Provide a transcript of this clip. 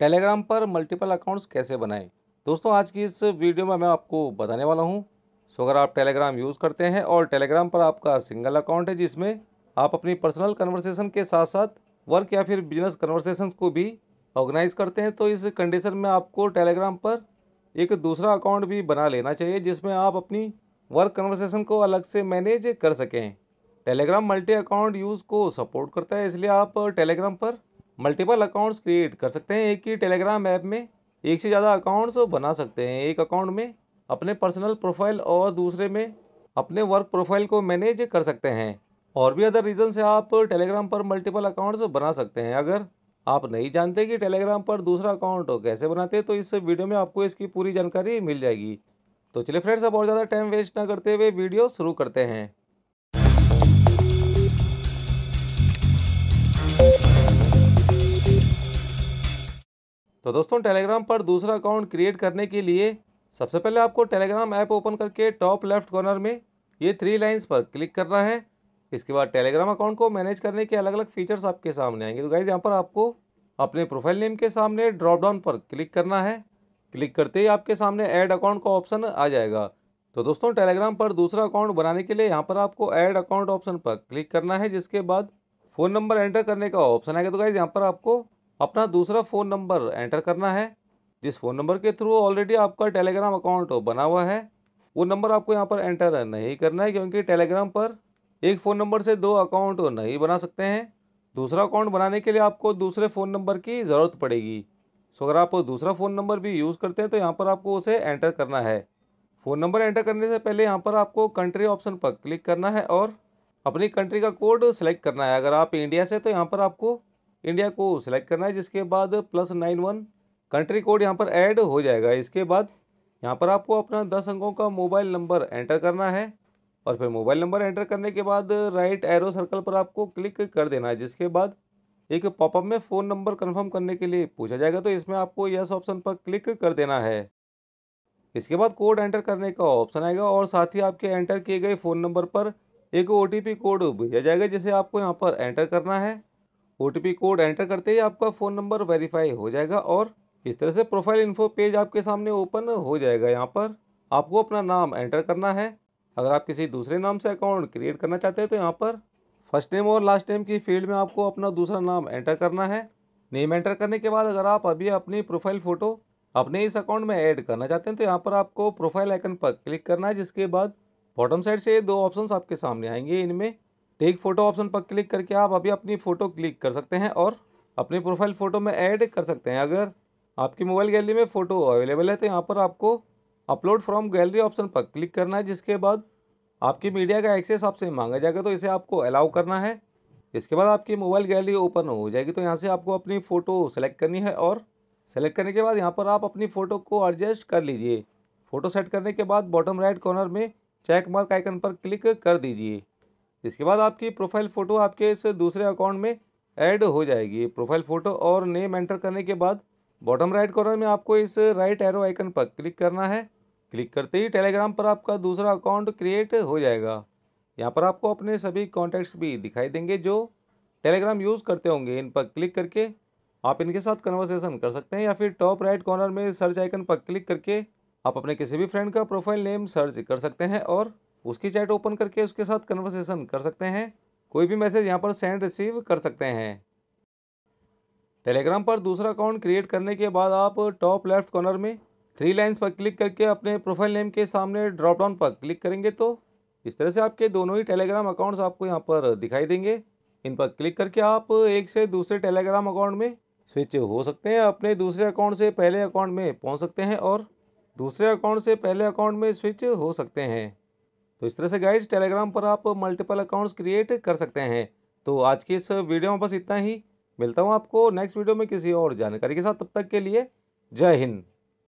Telegram पर multiple accounts कैसे बनाएं दोस्तों आज की इस वीडियो में मैं आपको बताने वाला हूं सो अगर आप टेलीग्राम यूज़ करते हैं और टेलीग्राम पर आपका सिंगल अकाउंट है जिसमें आप अपनी पर्सनल कन्वर्सेशन के साथ साथ वर्क या फिर बिजनेस कन्वर्सेशन को भी ऑर्गेनाइज़ करते हैं तो इस कंडीशन में आपको टेलीग्राम पर एक दूसरा अकाउंट भी बना लेना चाहिए जिसमें आप अपनी वर्क कन्वर्सेशन को अलग से मैनेज कर सकें टेलीग्राम मल्टी अकाउंट यूज़ को सपोर्ट करता है इसलिए आप टेलीग्राम पर मल्टीपल अकाउंट्स क्रिएट कर सकते हैं एक ही टेलीग्राम ऐप में एक से ज़्यादा अकाउंट्स बना सकते हैं एक अकाउंट में अपने पर्सनल प्रोफाइल और दूसरे में अपने वर्क प्रोफाइल को मैनेज कर सकते हैं और भी अदर रीज़न से आप टेलीग्राम पर मल्टीपल अकाउंट्स बना सकते हैं अगर आप नहीं जानते कि टेलीग्राम पर दूसरा अकाउंट कैसे बनाते हैं तो इस वीडियो में आपको इसकी पूरी जानकारी मिल जाएगी तो चलिए फ्रेंड्स अब और ज़्यादा टाइम वेस्ट ना करते हुए वीडियो शुरू करते हैं तो दोस्तों टेलीग्राम पर दूसरा अकाउंट क्रिएट करने के लिए सबसे पहले आपको टेलीग्राम ऐप ओपन करके टॉप लेफ्ट कॉर्नर में ये थ्री लाइन्स पर क्लिक करना है इसके बाद टेलीग्राम अकाउंट को मैनेज करने के अलग अलग फीचर्स आपके सामने आएंगे तो गाइज यहाँ पर आपको अपने प्रोफाइल नेम के सामने ड्रॉप डाउन पर क्लिक करना है क्लिक करते ही आपके सामने ऐड अकाउंट का ऑप्शन आ जाएगा तो दोस्तों टेलीग्राम पर दूसरा अकाउंट बनाने के लिए यहाँ पर आपको ऐड अकाउंट ऑप्शन पर क्लिक करना है जिसके बाद फ़ोन नंबर एंटर करने का ऑप्शन आएगा तो गाइज़ यहाँ पर आपको अपना दूसरा फ़ोन नंबर एंटर करना है जिस फ़ोन नंबर के थ्रू ऑलरेडी आपका टेलीग्राम अकाउंट बना हुआ है वो नंबर आपको यहाँ पर एंटर नहीं करना है क्योंकि टेलीग्राम पर एक फ़ोन नंबर से दो अकाउंट नहीं बना सकते हैं दूसरा अकाउंट बनाने के लिए आपको दूसरे फ़ोन नंबर की ज़रूरत पड़ेगी सो अगर आप दूसरा फ़ोन नंबर भी यूज़ करते हैं तो यहाँ पर आपको उसे एंटर करना है फ़ोन नंबर एंटर करने से पहले यहाँ पर आपको कंट्री ऑप्शन पर क्लिक करना है और अपनी कंट्री का कोड सेलेक्ट करना है अगर आप इंडिया से तो यहाँ पर आपको इंडिया को सिलेक्ट करना है जिसके बाद plus nine one country code यहाँ पर ऐड हो जाएगा इसके बाद यहाँ पर आपको अपना दस अंकों का मोबाइल नंबर एंटर करना है और फिर मोबाइल नंबर एंटर करने के बाद राइट एरो सर्कल पर आपको क्लिक कर देना है जिसके बाद एक पॉपअप में फ़ोन नंबर कन्फर्म करने के लिए पूछा जाएगा तो इसमें आपको यस ऑप्शन पर क्लिक कर देना है इसके बाद कोड एंटर करने का ऑप्शन आएगा और साथ ही आपके एंटर किए गए फ़ोन नंबर पर एक ओ कोड भेजा जाएगा जिसे आपको यहाँ पर एंटर करना है ओ कोड एंटर करते ही आपका फ़ोन नंबर वेरीफाई हो जाएगा और इस तरह से प्रोफाइल इन्फो पेज आपके सामने ओपन हो जाएगा यहाँ पर आपको अपना नाम एंटर करना है अगर आप किसी दूसरे नाम से अकाउंट क्रिएट करना चाहते हैं तो यहाँ पर फर्स्ट नेम और लास्ट नेम की फील्ड में आपको अपना दूसरा नाम एंटर करना है नेम एंटर करने के बाद अगर आप अभी अपनी प्रोफाइल फ़ोटो अपने इस अकाउंट में ऐड करना चाहते हैं तो यहाँ पर आपको प्रोफाइल आइकन पर क्लिक करना है जिसके बाद बॉटम साइड से दो ऑप्शंस आपके सामने आएंगे इनमें टेक फोटो ऑप्शन पर क्लिक करके आप अभी अपनी फ़ोटो क्लिक कर सकते हैं और अपनी प्रोफाइल फ़ोटो में ऐड कर सकते हैं अगर आपकी मोबाइल गैलरी में फ़ोटो अवेलेबल है तो यहाँ पर आपको अपलोड फ्रॉम गैलरी ऑप्शन पर क्लिक करना है जिसके बाद आपकी मीडिया का एक्सेस आपसे मांगा जाएगा तो इसे आपको अलाउ करना है इसके बाद आपकी मोबाइल गैलरी ओपन हो जाएगी तो यहाँ से आपको अपनी फ़ोटो सेलेक्ट करनी है और सेलेक्ट करने के बाद यहाँ पर आप अपनी फ़ोटो को एडजस्ट कर लीजिए फ़ोटो सेट करने के बाद बॉटम राइट कॉर्नर में चेक मार्क आइकन पर क्लिक कर दीजिए इसके बाद आपकी प्रोफाइल फ़ोटो आपके इस दूसरे अकाउंट में ऐड हो जाएगी प्रोफाइल फ़ोटो और नेम एंटर करने के बाद बॉटम राइट कॉर्नर में आपको इस राइट एरो आइकन पर क्लिक करना है क्लिक करते ही टेलीग्राम पर आपका दूसरा अकाउंट क्रिएट हो जाएगा यहाँ पर आपको अपने सभी कॉन्टैक्ट्स भी दिखाई देंगे जो टेलीग्राम यूज़ करते होंगे इन पर क्लिक करके आप इनके साथ कन्वर्सेशन कर सकते हैं या फिर टॉप राइट कॉर्नर में सर्च आइकन पर क्लिक करके आप अपने किसी भी फ्रेंड का प्रोफाइल नेम सर्च कर सकते हैं और उसकी चैट ओपन करके उसके साथ कन्वर्सेशन कर सकते हैं कोई भी मैसेज यहाँ पर सेंड रिसीव कर सकते हैं टेलीग्राम पर दूसरा अकाउंट क्रिएट करने के बाद आप टॉप लेफ्ट कॉर्नर में थ्री लाइंस पर क्लिक करके अपने प्रोफाइल नेम के सामने ड्रॉप डाउन पर क्लिक करेंगे तो इस तरह से आपके दोनों ही टेलीग्राम अकाउंट्स आपको यहाँ पर दिखाई देंगे इन पर क्लिक करके आप एक से दूसरे टेलीग्राम अकाउंट में स्विच हो सकते हैं अपने दूसरे अकाउंट से पहले अकाउंट में पहुँच सकते हैं और दूसरे अकाउंट से पहले अकाउंट में स्विच हो सकते हैं तो इस तरह से गाइज टेलीग्राम पर आप मल्टीपल अकाउंट्स क्रिएट कर सकते हैं तो आज की इस वीडियो में बस इतना ही मिलता हूँ आपको नेक्स्ट वीडियो में किसी और जानकारी के साथ तब तक के लिए जय हिंद